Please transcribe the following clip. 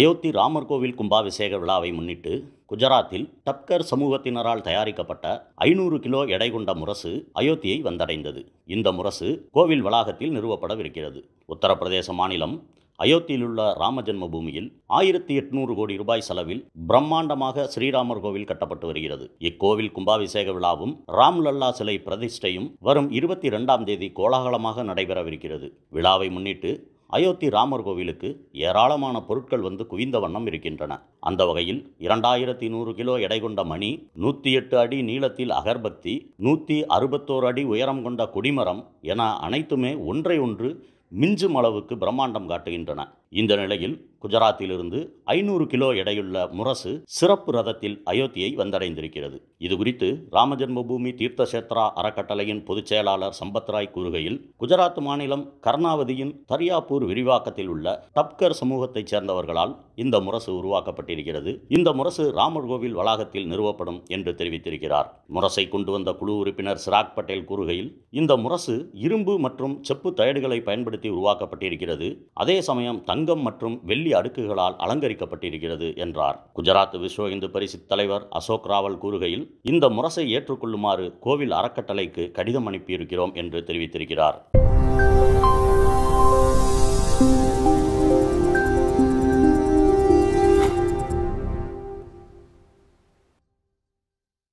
அயோத்தி ராமர் கோவில் கும்பாபிஷேக விழாவை முன்னிட்டு குஜராத்தில் டப்கர் சமூகத்தினரால் தயாரிக்கப்பட்ட ஐநூறு கிலோ எடை கொண்ட முரசு அயோத்தியை வந்தடைந்தது இந்த முரசு கோவில் வளாகத்தில் நிறுவப்படவிருக்கிறது உத்தரப்பிரதேச மாநிலம் அயோத்தியிலுள்ள ராம ஜென்ம பூமியில் ஆயிரத்தி எட்நூறு கோடி ரூபாய் செலவில் பிரம்மாண்டமாக ஸ்ரீராமர் கோவில் கட்டப்பட்டு வருகிறது இக்கோவில் கும்பாபிஷேக விழாவும் ராம்லல்லா சிலை பிரதிஷ்டையும் வரும் இருபத்தி இரண்டாம் தேதி கோலாகலமாக நடைபெறவிருக்கிறது விழாவை முன்னிட்டு அயோத்தி ராமர் கோவிலுக்கு ஏராளமான பொருட்கள் வந்து குவிந்த வண்ணம் இருக்கின்றன அந்த வகையில் இரண்டாயிரத்தி நூறு கிலோ எடை கொண்ட மணி நூற்றி எட்டு அடி நீளத்தில் அகர்பக்தி நூற்றி அறுபத்தோரு அடி உயரம் கொண்ட குடிமரம் என அனைத்துமே ஒன்றை ஒன்று மிஞ்சும் அளவுக்கு பிரம்மாண்டம் காட்டுகின்றன இந்த நிலையில் குஜராத்திலிருந்து ஐநூறு கிலோ எடையுள்ள முரசு சிறப்பு ரதத்தில் அயோத்தியை வந்தடைந்திருக்கிறது இது குறித்து ராமஜென்மபூமி தீர்த்தசேத்ரா அறக்கட்டளையின் பொதுச் செயலாளர் சம்பத்ராய் கூறுகையில் குஜராத் மாநிலம் கர்ணாவதியின் தரியாப்பூர் விரிவாக்கத்தில் உள்ள டப்கர் சமூகத்தைச் சேர்ந்தவர்களால் இந்த முரசு உருவாக்கப்பட்டிருக்கிறது இந்த முரசு ராமர் கோவில் வளாகத்தில் நிறுவப்படும் என்று தெரிவித்திருக்கிறார் முரசை கொண்டு வந்த குழு உறுப்பினர் சிராக் பட்டேல் கூறுகையில் இந்த முரசு இரும்பு மற்றும் செப்பு தயடுகளை பயன்படுத்தி உருவாக்கப்பட்டிருக்கிறது அதே சமயம் தங்கம் மற்றும் வெள்ளி வெள்ளி அடுக்குகளால் அலங்கரிக்கப்பட்டிருக்கிறது என்றார் குஜராத் விஸ்வ இந்து பரிசு தலைவர் அசோக் ராவல் கூறுகையில் இந்த முரசை ஏற்றுக்கொள்ளுமாறு கோவில் அறக்கட்டளைக்கு கடிதம் அனுப்பியிருக்கிறோம் என்று தெரிவித்திருக்கிறார்